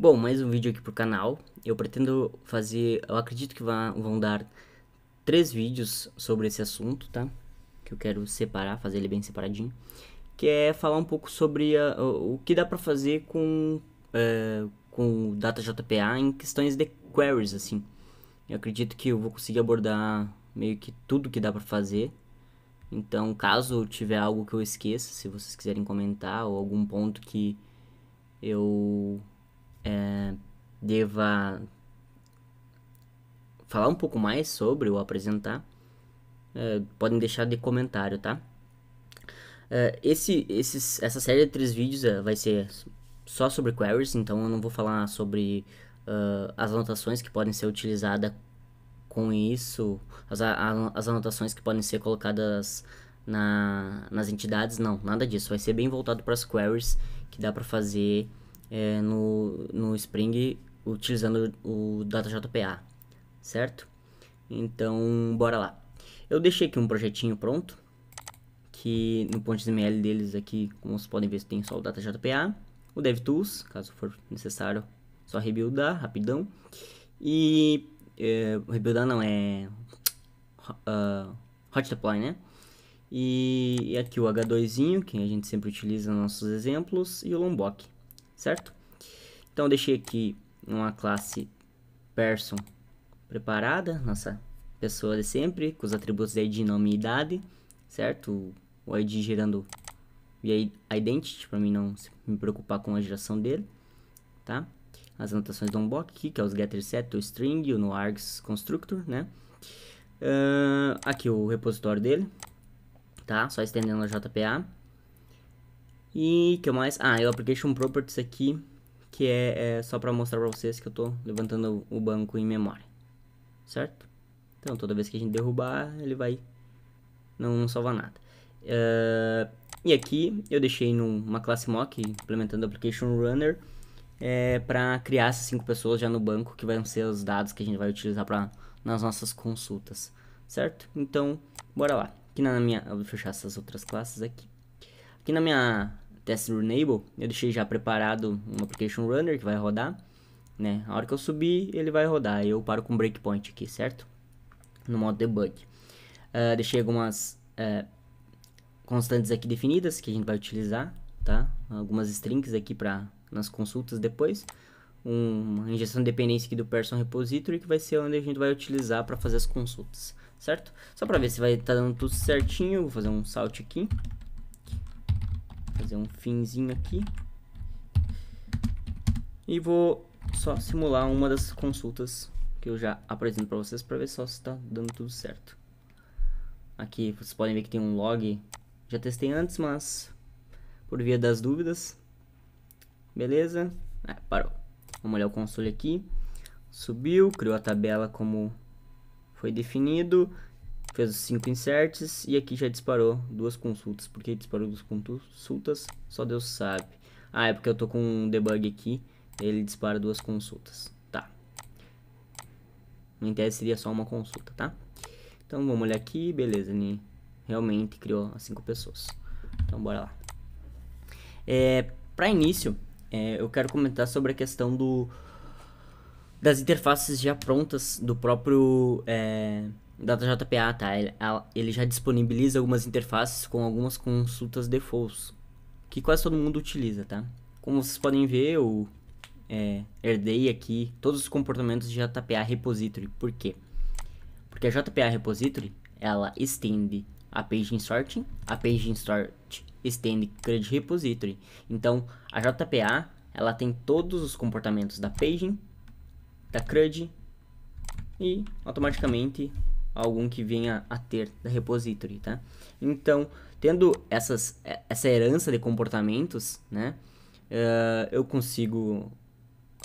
Bom, mais um vídeo aqui pro canal. Eu pretendo fazer, eu acredito que vão dar três vídeos sobre esse assunto, tá? Que eu quero separar, fazer ele bem separadinho. Que é falar um pouco sobre a, o que dá pra fazer com, é, com o Data JPA em questões de queries, assim. Eu acredito que eu vou conseguir abordar meio que tudo que dá para fazer. Então, caso tiver algo que eu esqueça, se vocês quiserem comentar ou algum ponto que eu é, deva falar um pouco mais sobre ou apresentar, é, podem deixar de comentário, tá? É, esse, esses, essa série de três vídeos é, vai ser só sobre queries, então eu não vou falar sobre uh, as anotações que podem ser utilizadas com isso, as, as anotações que podem ser colocadas na, nas entidades, não, nada disso. Vai ser bem voltado para as queries que dá para fazer é, no, no Spring utilizando o DataJPA, certo? Então, bora lá. Eu deixei aqui um projetinho pronto, que no .xml deles aqui, como vocês podem ver, tem só o DataJPA, o DevTools, caso for necessário, só rebuildar rapidão, e é, rebuildar não, é uh, hot deploy, né? E, aqui o H2zinho, que a gente sempre utiliza nos nossos exemplos, e o Lombok, certo? Então deixei aqui uma classe person preparada, nossa pessoa de sempre, com os atributos de ID, nome e idade, certo? O ID gerando via identity, para mim não me preocupar com a geração dele, tá? As anotações do unblock aqui, que é os getter set, o string, o no args constructor, né? Uh, aqui o repositório dele, tá? Só estendendo a JPA. E que mais? Ah, e o application properties aqui que é, é só para mostrar para vocês que eu tô levantando o banco em memória, certo? Então, toda vez que a gente derrubar, ele vai... Não, não salva nada. Uh, e aqui eu deixei numa classe mock, implementando Application Runner, é, para criar essas cinco pessoas já no banco, que vão ser os dados que a gente vai utilizar pra, nas nossas consultas, certo? Então, bora lá. Aqui na minha... Eu vou fechar essas outras classes aqui. Aqui na minha test enable eu deixei já preparado um application runner que vai rodar, né? A hora que eu subir, ele vai rodar. Eu paro com breakpoint aqui, certo? No modo debug. Uh, deixei algumas uh, constantes aqui definidas que a gente vai utilizar, tá? Algumas strings aqui para nas consultas depois. Um, uma injeção de dependência aqui do person repository que vai ser onde a gente vai utilizar para fazer as consultas, certo? Só para ver se vai estar tá dando tudo certinho, vou fazer um salt aqui fazer um finzinho aqui. E vou só simular uma das consultas que eu já apresento para vocês para ver só se está dando tudo certo. Aqui vocês podem ver que tem um log. Já testei antes, mas por via das dúvidas. Beleza? Ah, parou. Vamos olhar o console aqui. Subiu, criou a tabela como foi definido. Fez cinco 5 inserts e aqui já disparou duas consultas. Por que disparou duas consultas? Só Deus sabe. Ah, é porque eu tô com um debug aqui. Ele dispara duas consultas. Tá. Em tese seria só uma consulta, tá? Então vamos olhar aqui. Beleza, ele realmente criou as 5 pessoas. Então bora lá. É, para início, é, eu quero comentar sobre a questão do das interfaces já prontas do próprio é, DataJPA, tá? Ele já disponibiliza algumas interfaces com algumas consultas defaults, que quase todo mundo utiliza, tá? Como vocês podem ver, eu é, herdei aqui todos os comportamentos de JPA Repository. Por quê? Porque a JPA Repository, ela estende a Page Sorting, a Page Sort estende Cred Repository. Então, a JPA, ela tem todos os comportamentos da Paging, da Crud e automaticamente algum que venha a ter da repository, tá? Então, tendo essas, eh, essa herança de comportamentos, né? Uh, eu consigo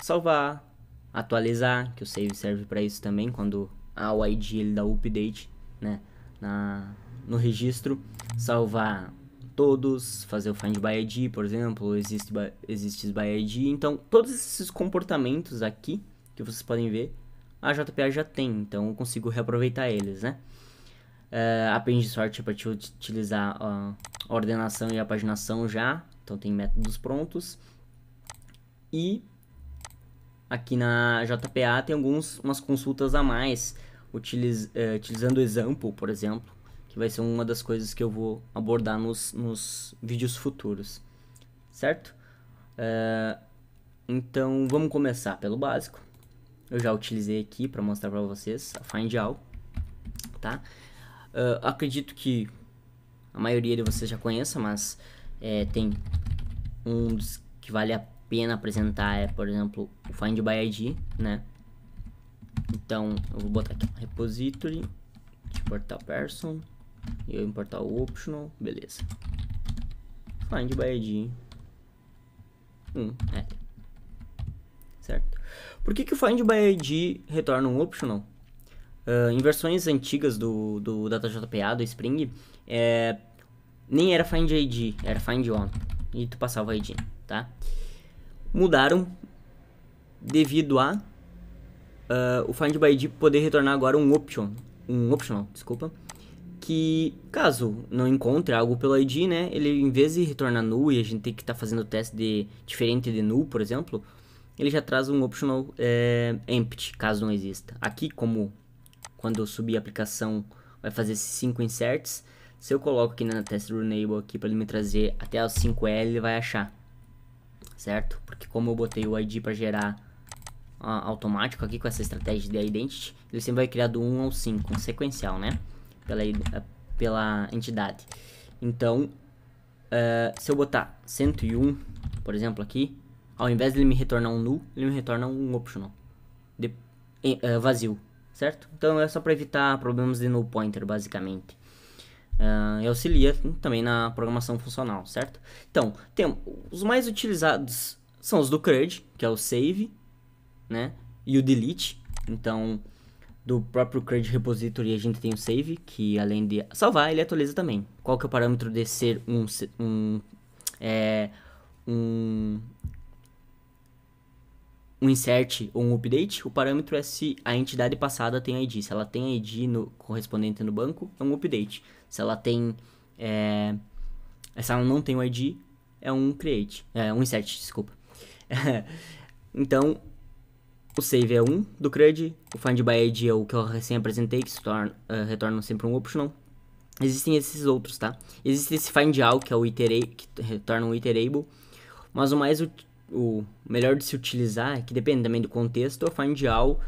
salvar, atualizar, que o save serve para isso também, quando a ID ele dá o update, né? Na, no registro, salvar todos, fazer o find by ID, por exemplo, existe by, existe by ID. Então, todos esses comportamentos aqui que vocês podem ver a JPA já tem, então eu consigo reaproveitar eles, né? Uh, é, apenas de sorte para te utilizar a ordenação e a paginação já, então tem métodos prontos. E aqui na JPA tem alguns umas consultas a mais, utiliz, uh, utilizando o example, por exemplo, que vai ser uma das coisas que eu vou abordar nos, nos vídeos futuros, certo? Uh, então vamos começar pelo básico. Eu já utilizei aqui para mostrar para vocês, a Find All, tá? Uh, acredito que a maioria de vocês já conheça, mas é, tem um dos que vale a pena apresentar é, por exemplo, o Find by ID, né? Então, eu vou botar aqui repository, importar person, e eu importar o optional, beleza. Find by ID 1, um, é. Certo? Por que, que o Find by ID retorna um optional? Uh, em versões antigas do, do DataJPA, do Spring, é, nem era Find ID, era Find On. E tu passava o ID, tá? Mudaram devido a uh, o Find by ID poder retornar agora um option, um optional, desculpa, que caso não encontre algo pelo ID, né, ele em vez de retornar null e a gente tem que estar tá fazendo teste de diferente de null, por exemplo, ele já traz um optional é, empty, caso não exista. Aqui, como quando eu subir a aplicação vai fazer esses 5 inserts, se eu coloco aqui na test runable aqui para ele me trazer até os 5L, ele vai achar. Certo? Porque como eu botei o ID para gerar ó, automático aqui com essa estratégia de identity, ele sempre vai criar do 1 ao 5, um sequencial, né? Pela, eh, pela entidade. Então, uh, se eu botar 101, por exemplo, aqui, ao invés de ele me retornar um null, ele me retorna um optional. De, uh, vazio, certo? Então é só para evitar problemas de null pointer, basicamente. Uh, e auxilia também na programação funcional, certo? Então, tem, os mais utilizados são os do CRUD, que é o save, né? E o delete. Então, do próprio CRUD repository a gente tem o save, que além de salvar, ele atualiza também. Qual que é o parâmetro de ser um, um, é, um um insert ou um update, o parâmetro é se a entidade passada tem ID. Se ela tem ID no, correspondente no banco, é um update. Se ela tem. É, se ela não tem o ID, é um create. É um insert, desculpa. então, o save é 1 um do CRUD, o find by ID é o que eu recém apresentei, que se torna, uh, retorna sempre um optional. Existem esses outros, tá? Existe esse find que é o iterate, que retorna um iterable. Mas o mais o melhor de se utilizar, é que depende também do contexto, é o find all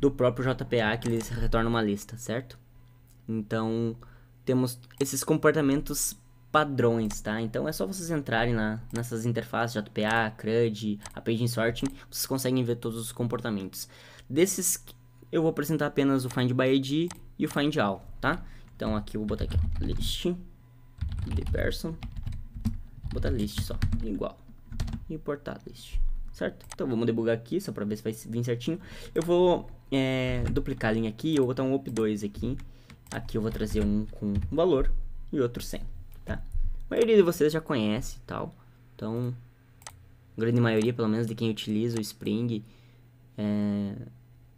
do próprio JPA que eles retornam uma lista, certo? Então, temos esses comportamentos padrões, tá? Então é só vocês entrarem na, nessas interfaces JPA, CRUD, a Paging Sorting, vocês conseguem ver todos os comportamentos. Desses, eu vou apresentar apenas o Find by ID e o Find All, tá? Então aqui eu vou botar aqui, list, the person, botar list só, igual importar list, certo? Então vamos debugar aqui, só para ver se vai vir certinho. Eu vou é, duplicar a linha aqui, eu vou botar um op2 aqui. Aqui eu vou trazer um com valor e outro sem, tá? A maioria de vocês já conhece e tal, então... Grande maioria, pelo menos, de quem utiliza o Spring é,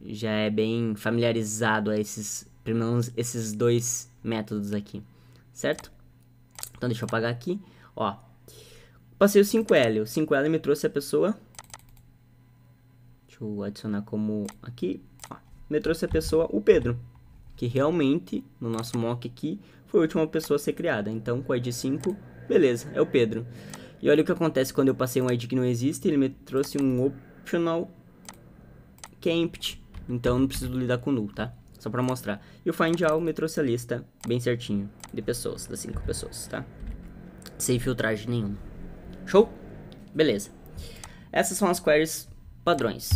já é bem familiarizado a esses, pelo menos, esses dois métodos aqui, certo? Então deixa eu apagar aqui, ó, Passei o 5L. O 5L me trouxe a pessoa. Deixa eu adicionar como aqui. Ó, me trouxe a pessoa, o Pedro. Que realmente, no nosso mock aqui, foi a última pessoa a ser criada. Então, com ID 5, beleza, é o Pedro. E olha o que acontece quando eu passei um ID que não existe. Ele me trouxe um optional camped. Então, não preciso lidar com null, tá? Só pra mostrar. E o find all me trouxe a lista bem certinho de pessoas, das 5 pessoas, tá? Sem filtragem nenhuma. Show? Beleza. Essas são as queries padrões.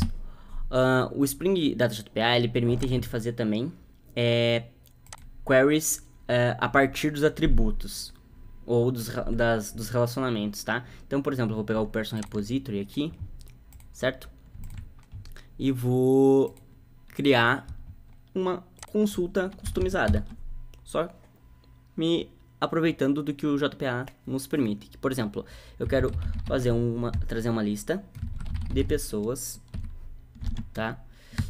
Uh, o Spring JPA ele permite a gente fazer também é, queries é, a partir dos atributos ou dos, das, dos relacionamentos, tá? Então, por exemplo, eu vou pegar o Person Repository aqui, certo? E vou criar uma consulta customizada. Só me aproveitando do que o JPA nos permite. Que, por exemplo, eu quero fazer uma, trazer uma lista de pessoas, tá?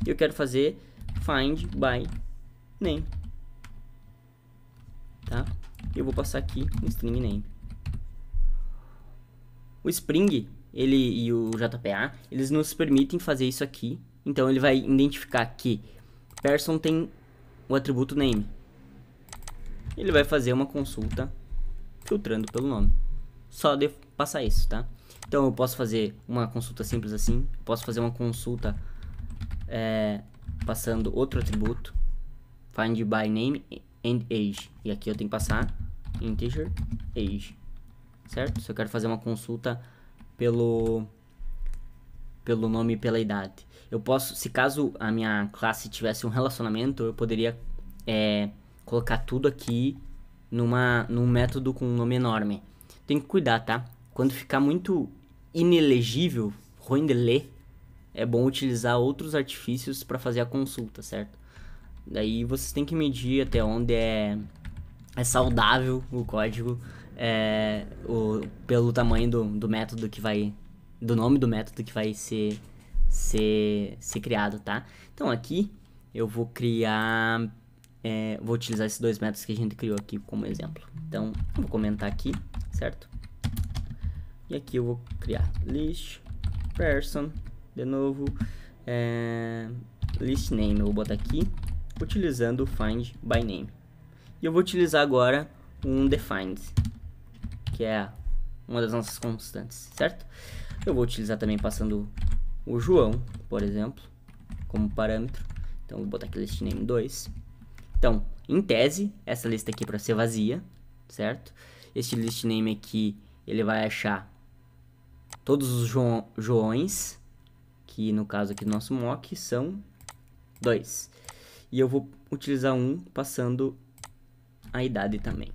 E eu quero fazer find by name, tá? Eu vou passar aqui um string name. O Spring ele e o JPA, eles nos permitem fazer isso aqui. Então ele vai identificar que person tem o atributo name, ele vai fazer uma consulta filtrando pelo nome. Só de passar isso, tá? Então eu posso fazer uma consulta simples assim, posso fazer uma consulta é, passando outro atributo, find by name and age. E aqui eu tenho que passar integer age, certo? Se eu quero fazer uma consulta pelo pelo nome e pela idade. Eu posso, se caso a minha classe tivesse um relacionamento, eu poderia é, colocar tudo aqui numa, num método com um nome enorme. Tem que cuidar, tá? Quando ficar muito inelegível, ruim de ler, é bom utilizar outros artifícios para fazer a consulta, certo? Daí vocês têm que medir até onde é, é saudável o código é, o, pelo tamanho do, do método que vai. do nome do método que vai ser, ser, ser criado, tá? Então aqui eu vou criar é, vou utilizar esses dois métodos que a gente criou aqui como exemplo. Então, vou comentar aqui, certo? E aqui eu vou criar list person, de novo, é, list name, eu vou botar aqui, utilizando o find by name. E eu vou utilizar agora um defined, que é uma das nossas constantes, certo? Eu vou utilizar também passando o João, por exemplo, como parâmetro. Então, vou botar aqui list name 2 então, em tese, essa lista aqui é para ser vazia, certo? Este list name aqui, ele vai achar todos os jo joões, que no caso aqui do nosso mock são dois. E eu vou utilizar um passando a idade também.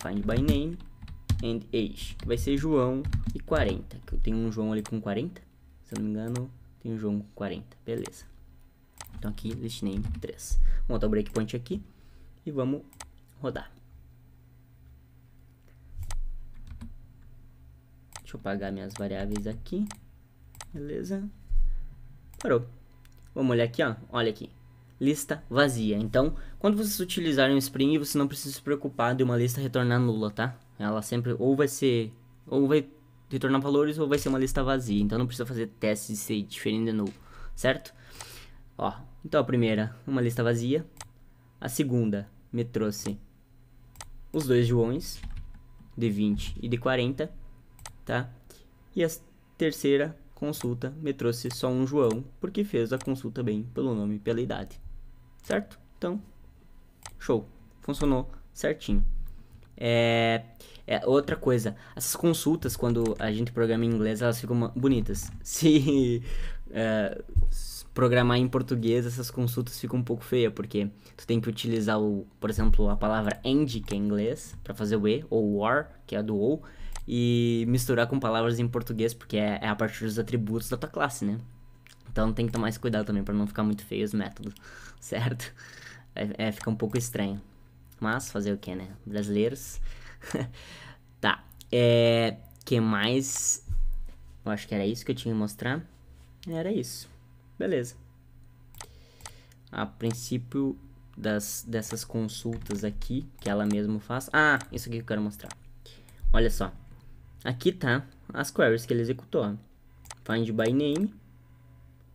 Find by name and age, que vai ser João e 40, que eu tenho um João ali com 40, se eu não me engano, tem um João com 40, beleza. Então aqui list name 3. Vou botar o breakpoint aqui e vamos rodar. Deixa eu apagar minhas variáveis aqui. Beleza. Parou. Vamos olhar aqui, ó. Olha aqui. Lista vazia. Então, quando vocês utilizarem o Spring, você não precisa se preocupar de uma lista retornar nula, tá? Ela sempre ou vai ser ou vai retornar valores ou vai ser uma lista vazia. Então não precisa fazer testes de ser diferente de null, certo? Ó, então a primeira, uma lista vazia. A segunda me trouxe os dois Joões, de 20 e de 40, tá? E a terceira consulta me trouxe só um João, porque fez a consulta bem pelo nome e pela idade. Certo? Então, show. Funcionou certinho. É, é, outra coisa, essas consultas quando a gente programa em inglês elas ficam bonitas. Se, é, programar em português, essas consultas ficam um pouco feias, porque tu tem que utilizar, o, por exemplo, a palavra end, que é em inglês, para fazer o E, ou or que é a do ou, e misturar com palavras em português, porque é, é a partir dos atributos da tua classe, né? Então tem que tomar esse cuidado também para não ficar muito feio os métodos, certo? É, é, fica um pouco estranho. Mas fazer o que, né? Brasileiros. tá. É. Que mais? Eu acho que era isso que eu tinha que mostrar. Era isso. Beleza. A princípio das, dessas consultas aqui, que ela mesmo faz... Ah, isso aqui que eu quero mostrar. Olha só. Aqui tá as queries que ele executou. Ó. Find by name.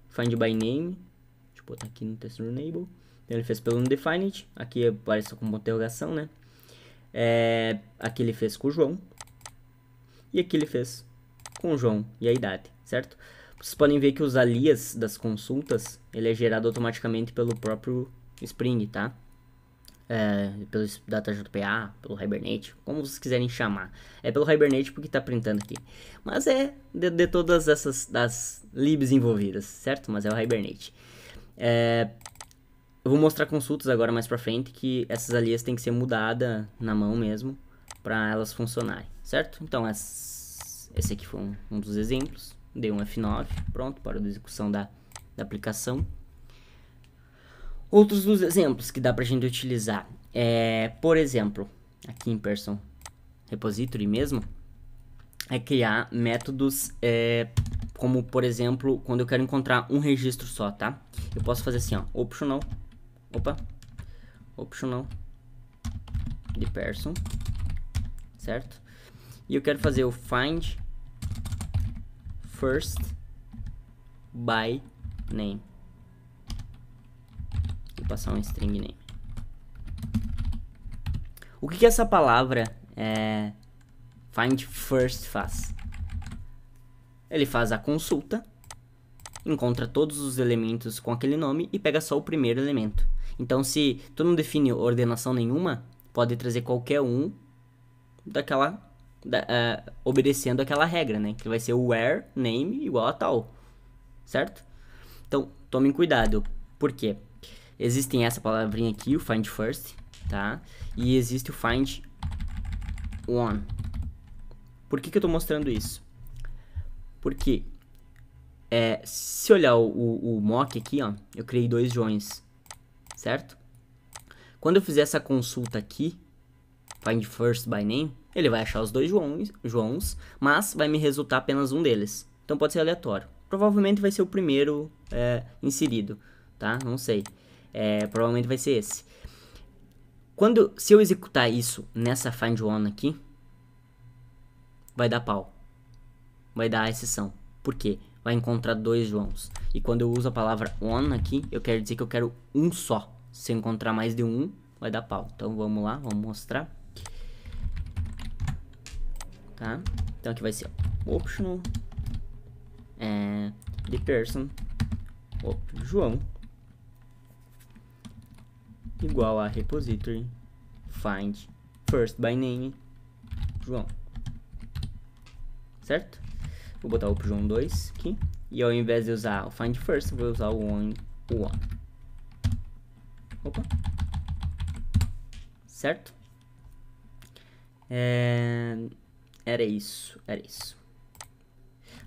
Find by name. Deixa eu botar aqui no test enable. Então, ele fez pelo undefined. Aqui aparece só com uma interrogação, né? É, aqui ele fez com o João. E aqui ele fez com o João e a idade, certo? Vocês podem ver que os alias das consultas, ele é gerado automaticamente pelo próprio Spring, tá? É, pelo DataJPA, pelo Hibernate, como vocês quiserem chamar. É pelo Hibernate porque está printando aqui. Mas é de, de, todas essas das libs envolvidas, certo? Mas é o Hibernate. É, eu vou mostrar consultas agora mais pra frente que essas alias têm que ser mudadas na mão mesmo para elas funcionarem, certo? Então, esse aqui foi um, um dos exemplos dei um F9, pronto, para a execução da, da aplicação. Outros dos exemplos que dá para a gente utilizar é, por exemplo, aqui em Person Repository mesmo, é criar métodos é, como, por exemplo, quando eu quero encontrar um registro só, tá? Eu posso fazer assim, ó, optional, opa, optional de person, certo? E eu quero fazer o find first by name. Vou passar um string name. O que, que essa palavra é, find first faz? Ele faz a consulta, encontra todos os elementos com aquele nome e pega só o primeiro elemento. Então, se tu não define ordenação nenhuma, pode trazer qualquer um daquela da, uh, obedecendo aquela regra, né? Que vai ser o where name igual a tal, certo? Então, tomem cuidado, porque existem essa palavrinha aqui, o find first, tá? E existe o find one. Por que, que eu estou mostrando isso? Porque é, se olhar o, o, o, mock aqui, ó, eu criei dois joins, certo? Quando eu fizer essa consulta aqui, find first by name, ele vai achar os dois Joões, Joãos, mas vai me resultar apenas um deles. Então pode ser aleatório. Provavelmente vai ser o primeiro é, inserido, tá? Não sei. É, provavelmente vai ser esse. Quando, se eu executar isso nessa find one aqui, vai dar pau. Vai dar exceção. Por quê? Vai encontrar dois Joãos. E quando eu uso a palavra on aqui, eu quero dizer que eu quero um só. Se eu encontrar mais de um, vai dar pau. Então vamos lá, vamos mostrar tá? Então aqui vai ser optional é, the person op, João igual a repository find first by name João. Certo? Vou botar o João 2 aqui. E ao invés de usar o find first, vou usar o one, o one. Opa. Certo? É... Era isso, era isso.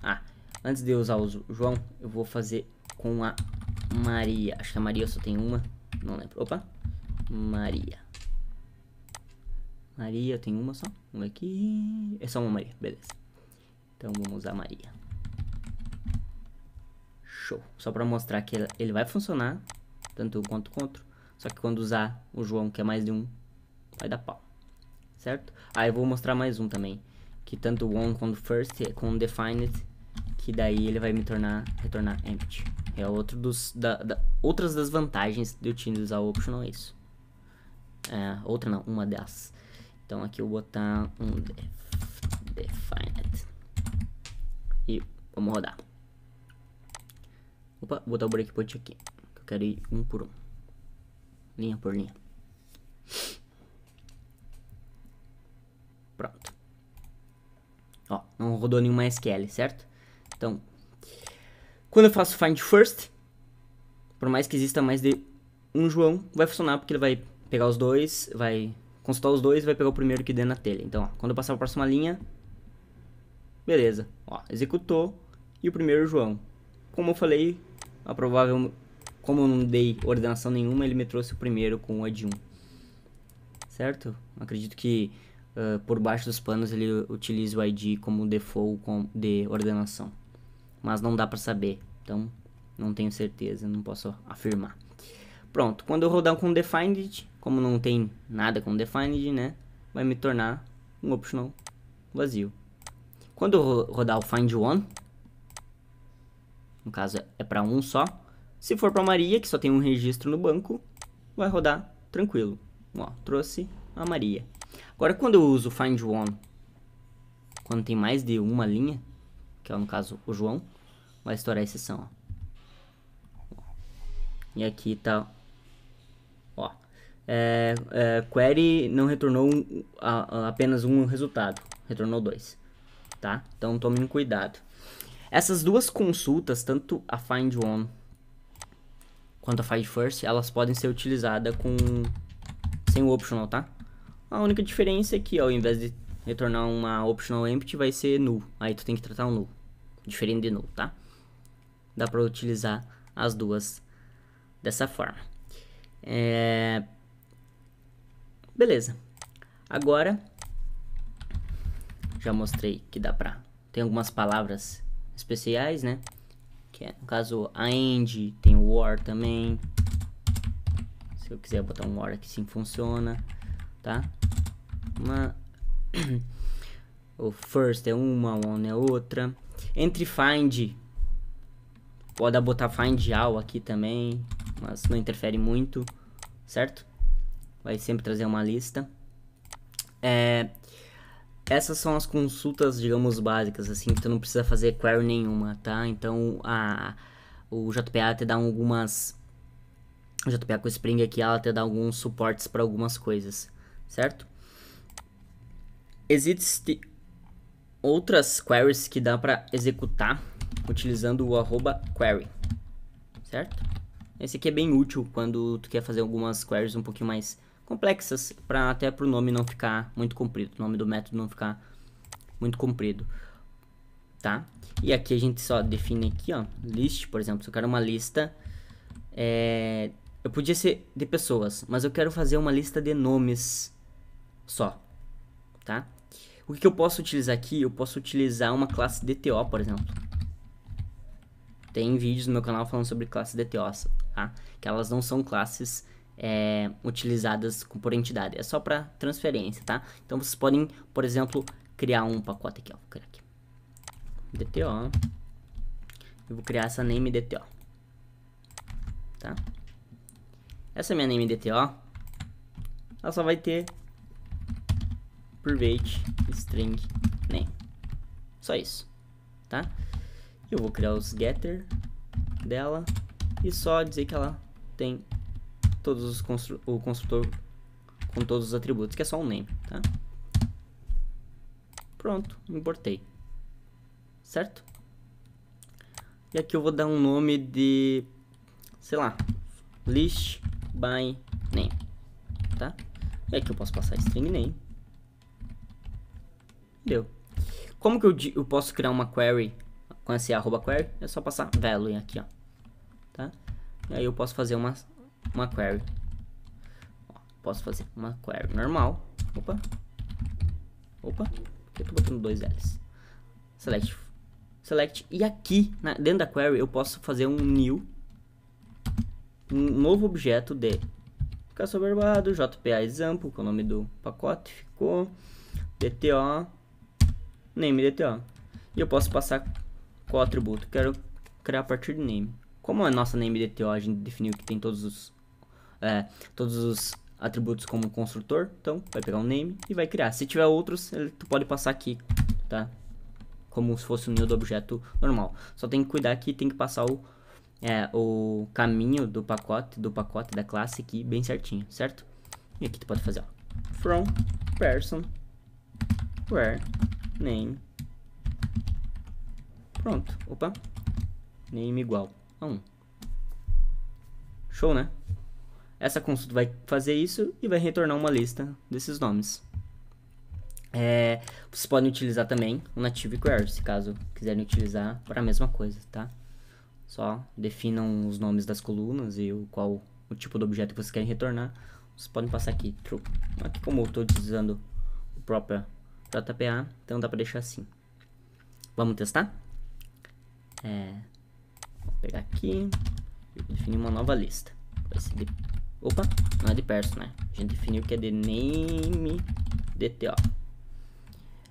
Ah, antes de eu usar o João, eu vou fazer com a Maria. Acho que a Maria só tem uma, não lembro. Opa, Maria. Maria, eu tenho uma só. Uma aqui. É só uma Maria, beleza. Então vamos usar a Maria. Show. Só para mostrar que ele vai funcionar, tanto quanto contra. Só que quando usar o João, que é mais de um, vai dar pau. Certo? Aí ah, eu vou mostrar mais um também que tanto on quanto first é com defined que daí ele vai me tornar retornar empty. É outro dos da, da, outras das vantagens de eu utilizar o optional é isso. É, outra não, uma das Então aqui eu vou botar um def, defined e vamos rodar. Opa, vou botar o breakpoint aqui. Eu quero ir um por um, linha por linha. Ó, não rodou nenhuma SQL, certo? Então, quando eu faço find first, por mais que exista mais de um João, vai funcionar porque ele vai pegar os dois, vai consultar os dois e vai pegar o primeiro que der na telha. Então, ó, quando eu passar a próxima linha, beleza. Ó, executou e o primeiro João. Como eu falei, a provável, como eu não dei ordenação nenhuma, ele me trouxe o primeiro com o ad1. Certo? Acredito que ah, por baixo dos panos ele utiliza o ID como default de ordenação. Mas não dá para saber, então não tenho certeza, não posso afirmar. Pronto, quando eu rodar com defined, como não tem nada com defined, né, vai me tornar um optional vazio. Quando eu rodar o find one, no caso é para um só, se for para Maria, que só tem um registro no banco, vai rodar tranquilo. Ó, trouxe a Maria. Agora, quando eu uso find one, quando tem mais de uma linha, que é no caso o João, vai estourar a exceção. Ó. E aqui tá, ó, é, é, query não retornou a, a, apenas um resultado, retornou dois, tá? Então tomem cuidado. Essas duas consultas, tanto a find one quanto a find first, elas podem ser utilizadas com sem o optional, tá? A única diferença é que ao invés de retornar uma optional empty, vai ser null. Aí tu tem que tratar um null. Diferente de null, tá? Dá pra utilizar as duas dessa forma. É... Beleza. Agora, já mostrei que dá pra... Tem algumas palavras especiais, né? Que é, no caso, a end, tem o or também. Se eu quiser botar um or aqui, sim, funciona. Funciona tá? Uma o first é uma, on é outra. Entre find pode botar find all aqui também, mas não interfere muito, certo? Vai sempre trazer uma lista. É, essas são as consultas, digamos, básicas, assim, que tu não precisa fazer query nenhuma, tá? Então, a, o JPA te dá algumas... O JPA com Spring aqui, ela te dá alguns suportes para algumas coisas certo? Existem outras queries que dá para executar utilizando o arroba query, certo? Esse aqui é bem útil quando tu quer fazer algumas queries um pouquinho mais complexas, para até para o nome não ficar muito comprido, o nome do método não ficar muito comprido, tá? E aqui a gente só define aqui, ó, list, por exemplo, se eu quero uma lista, é, eu podia ser de pessoas, mas eu quero fazer uma lista de nomes, só, tá? O que, que eu posso utilizar aqui? Eu posso utilizar uma classe DTO, por exemplo. Tem vídeos no meu canal falando sobre classes DTO, tá? Que elas não são classes é, utilizadas por entidade. É só para transferência, tá? Então vocês podem, por exemplo, criar um pacote aqui, ó. Vou criar aqui. DTO. Eu vou criar essa name DTO. Tá? Essa é minha name DTO. Ela só vai ter private string name. Só isso, tá? Eu vou criar os getter dela e só dizer que ela tem todos os constru o construtor com todos os atributos, que é só um name, tá? Pronto, importei. Certo? E aqui eu vou dar um nome de, sei lá, list by name, tá? E aqui eu posso passar string name Deu. Como que eu, eu posso criar uma query com esse arroba query? É só passar value aqui, ó. Tá? E aí eu posso fazer uma, uma query. Ó, posso fazer uma query normal. Opa. Opa. Por que eu tô botando dois L's? Select. Select. E aqui, na, dentro da query, eu posso fazer um new. Um novo objeto de ficar soberbado, JPA example, que o nome do pacote ficou, DTO, name DTO. E eu posso passar qual atributo. Quero criar a partir de name. Como é nossa name DTO a gente definiu que tem todos os, é, todos os atributos como construtor, então vai pegar um name e vai criar. Se tiver outros, ele, tu pode passar aqui, tá? Como se fosse o um new do objeto normal. Só tem que cuidar que tem que passar o, é, o caminho do pacote, do pacote da classe aqui bem certinho, certo? E aqui tu pode fazer, ó, from person where name. Pronto, opa, name igual a 1. Show, né? Essa consulta vai fazer isso e vai retornar uma lista desses nomes. É, vocês podem utilizar também o native query, se caso quiserem utilizar para a mesma coisa, tá? Só definam os nomes das colunas e o qual o tipo do objeto que vocês querem retornar. Vocês podem passar aqui true. Aqui como eu estou utilizando o próprio JPA, então dá pra deixar assim. Vamos testar? É, vou pegar aqui e definir uma nova lista. Vai ser de, opa, não é de perto, né? A gente definiu que é de name DTO.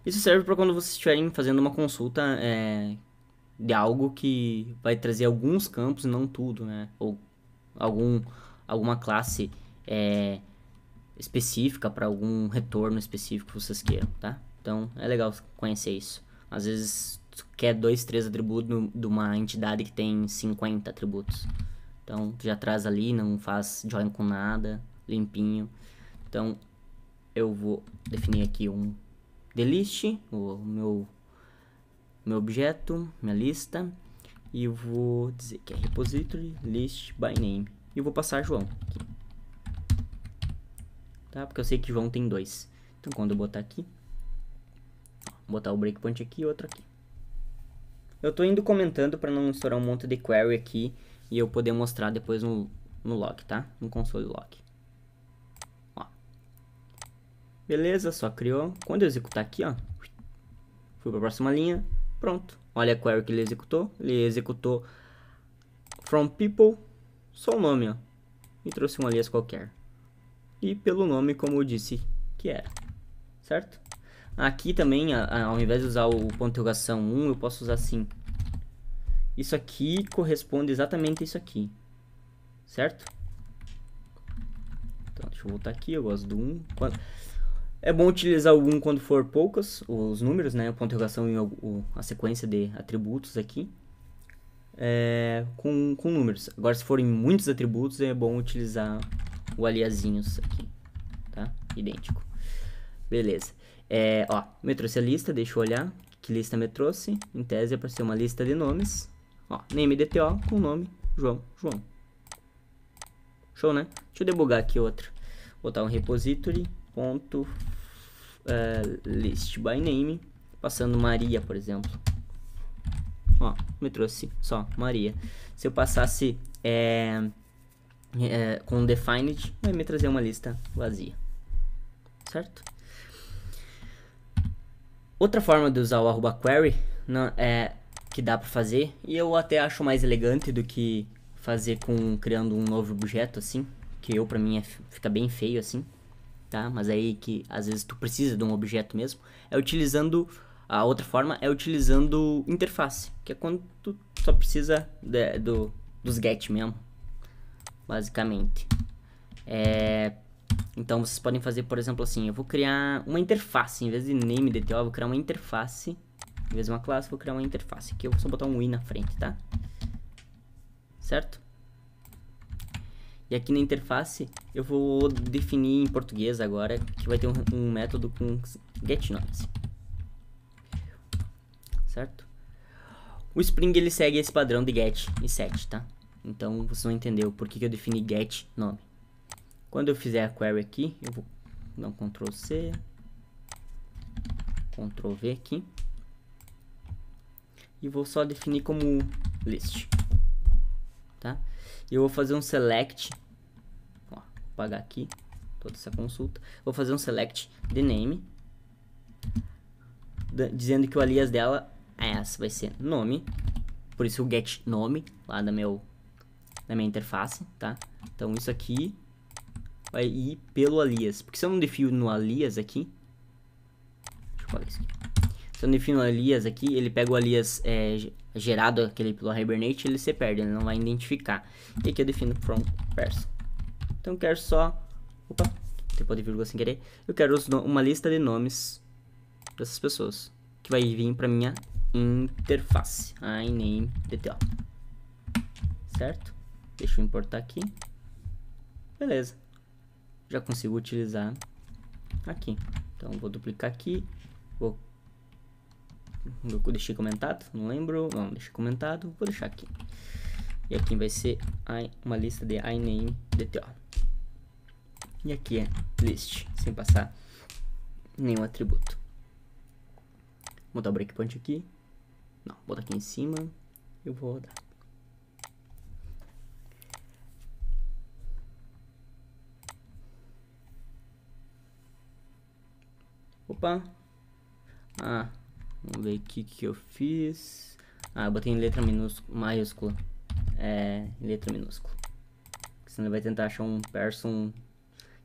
Isso serve para quando vocês estiverem fazendo uma consulta é, de algo que vai trazer alguns campos, e não tudo, né? Ou algum, alguma classe é, específica para algum retorno específico que vocês queiram, tá? Então é legal conhecer isso. Às vezes tu quer dois, três atributos de uma entidade que tem 50 atributos. Então tu já traz ali, não faz join com nada, limpinho. Então eu vou definir aqui um delist, o meu meu objeto, minha lista, e eu vou dizer que é repository list by name. E eu vou passar João aqui tá? Porque eu sei que João tem dois. Então, quando eu botar aqui, botar o breakpoint aqui e outro aqui. Eu tô indo comentando para não estourar um monte de query aqui e eu poder mostrar depois no, no log, tá? No console log. Ó. Beleza, só criou. Quando eu executar aqui, ó, fui para a próxima linha, pronto. Olha a query que ele executou. Ele executou from people, só o nome, ó. E trouxe um alias qualquer e pelo nome como eu disse que era, certo? Aqui também, ao invés de usar o ponto interrogação 1, eu posso usar assim. Isso aqui corresponde exatamente a isso aqui, certo? Então, deixa eu voltar aqui, eu gosto do 1. É bom utilizar o 1 quando for poucos os números, né? O ponto interrogação e a sequência de atributos aqui. É, com, com números. Agora, se forem muitos atributos, é bom utilizar o aliazinhos aqui, tá? Idêntico. Beleza. É, ó, me trouxe a lista, deixa eu olhar que lista me trouxe. Em tese é para ser uma lista de nomes. Ó, name DTO com nome João, João. Show, né? Deixa eu debugar aqui outro. Vou botar um repository ponto uh, list by name, passando Maria, por exemplo. Ó, me trouxe só Maria. Se eu passasse é, é, com defined, vai me trazer uma lista vazia, certo? Outra forma de usar o query não, é, que dá para fazer, e eu até acho mais elegante do que fazer com criando um novo objeto assim, que eu para mim é, fica bem feio assim, tá? Mas aí que às vezes tu precisa de um objeto mesmo, é utilizando a outra forma é utilizando interface, que é quando tu só precisa de, do dos get mesmo, basicamente. É, então vocês podem fazer, por exemplo, assim, eu vou criar uma interface, em vez de name DTO, eu vou criar uma interface, em vez de uma classe, eu vou criar uma interface, que eu vou só botar um i na frente, tá? Certo? E aqui na interface, eu vou definir em português agora, que vai ter um, um método com getNoise. Certo? O Spring, ele segue esse padrão de get e set, tá? Então você não entendeu o que eu defini get nome. Quando eu fizer a query aqui, eu vou dar um Ctrl C, Ctrl V aqui. E vou só definir como list. Tá? E eu vou fazer um select. Ó, vou apagar aqui toda essa consulta. Vou fazer um select de name. Dizendo que o alias dela é essa, vai ser nome. Por isso o get nome lá da meu na minha interface, tá? Então isso aqui vai ir pelo alias. Porque se eu não defino no alias aqui... Deixa eu isso aqui. Se eu não defino alias aqui, ele pega o alias é, gerado aquele pelo Hibernate, ele se perde, ele não vai identificar. E aqui eu defino from person. Então eu quero só... Opa, tempo de vírgula sem querer. Eu quero uma lista de nomes dessas pessoas. Que vai vir para minha interface. I name DTO. Certo? Deixa eu importar aqui. Beleza. Já consigo utilizar aqui. Então vou duplicar aqui. Vou... Eu deixei comentado, não lembro. Não, deixei comentado. Vou deixar aqui. E aqui vai ser uma lista de iname DTO. E aqui é list, sem passar nenhum atributo. Vou botar o breakpoint aqui. Não, vou botar aqui em cima. Eu vou rodar. Opa. Ah, vamos ver o que, que eu fiz. Ah, eu botei em letra minúscula, maiúscula. É, em letra minúscula. Você senão ele vai tentar achar um person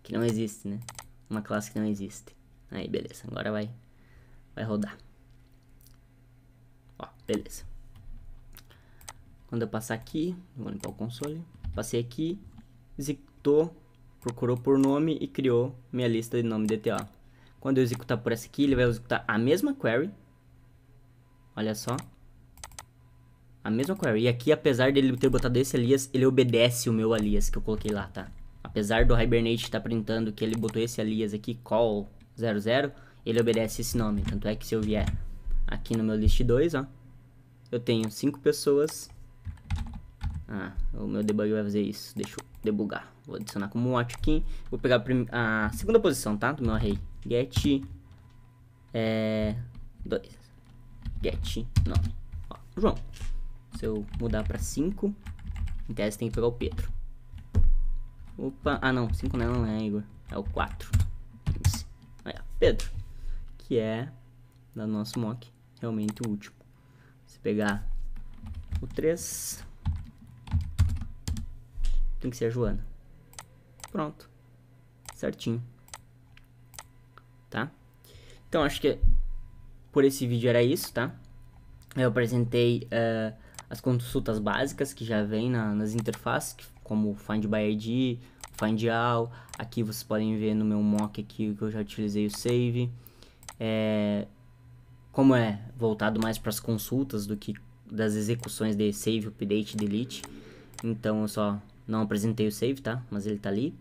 que não existe, né? Uma classe que não existe. Aí, beleza. Agora vai, vai rodar. Ó, beleza. Quando eu passar aqui, vou limpar o console. Passei aqui, executou, procurou por nome e criou minha lista de nome DTA. Quando eu executar por essa aqui, ele vai executar a mesma query. Olha só. A mesma query. E aqui, apesar dele ter botado esse alias, ele obedece o meu alias que eu coloquei lá, tá? Apesar do Hibernate estar tá printando que ele botou esse alias aqui, call 00, ele obedece esse nome. Tanto é que se eu vier aqui no meu list 2, ó, eu tenho 5 pessoas. Ah, o meu debug vai fazer isso. Deixa eu debugar. Vou adicionar como watch aqui. Vou pegar a, a segunda posição, tá? Do meu array get é, dois get nome. Ó, João. Se eu mudar para 5, em tese tem que pegar o Pedro. Opa, ah não, 5 não é, Igor, é o 4. Aí, ó, Pedro, que é da nosso mock, realmente o último. Se pegar o 3, tem que ser a Joana. Pronto. Certinho tá? Então, acho que por esse vídeo era isso, tá? Eu apresentei uh, as consultas básicas que já vem na, nas interfaces, como Find by ID, Find All. Aqui vocês podem ver no meu mock aqui que eu já utilizei o Save. É, como é voltado mais para as consultas do que das execuções de Save, Update, Delete. Então eu só não apresentei o Save, tá? Mas ele tá ali.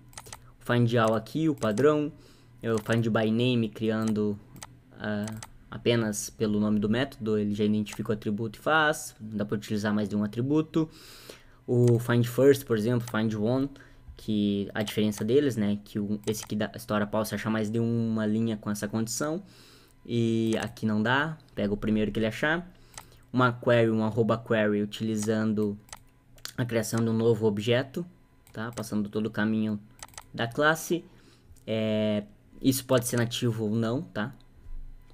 O Find All aqui, o padrão eu find by name criando uh, apenas pelo nome do método, ele já identifica o atributo e faz, não dá para utilizar mais de um atributo. O find first, por exemplo, find one, que a diferença deles, né, que o, esse que da história possa achar mais de uma linha com essa condição e aqui não dá, pega o primeiro que ele achar. Uma query, um arroba query utilizando a criação de um novo objeto, tá? Passando todo o caminho da classe. É, isso pode ser nativo ou não, tá?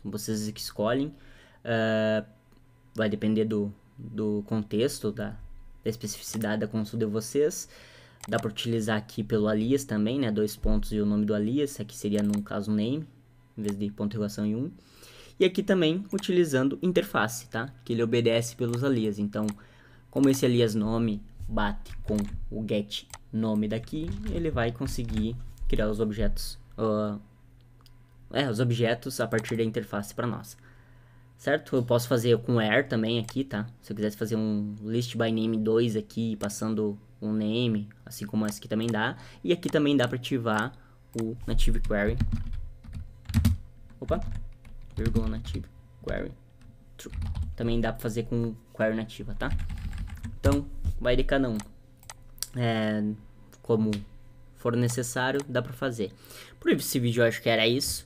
Vocês que escolhem. Uh, vai depender do, do contexto, da, da especificidade da consulta de vocês. Dá para utilizar aqui pelo alias também, né? Dois pontos e o nome do alias. Aqui seria, no caso, name, em vez de pontuação e um. E aqui também utilizando interface, tá? Que ele obedece pelos alias. Então, como esse alias nome bate com o get nome daqui, ele vai conseguir criar os objetos uh, é, os objetos a partir da interface para nós. Certo? Eu posso fazer com air também aqui, tá? Se eu quisesse fazer um list by name 2 aqui, passando um name, assim como esse aqui também dá. E aqui também dá para ativar o native query. Opa, vírgula native query true. Também dá para fazer com query nativa, tá? Então, vai de cada um. É, como for necessário, dá para fazer. Por esse vídeo eu acho que era isso.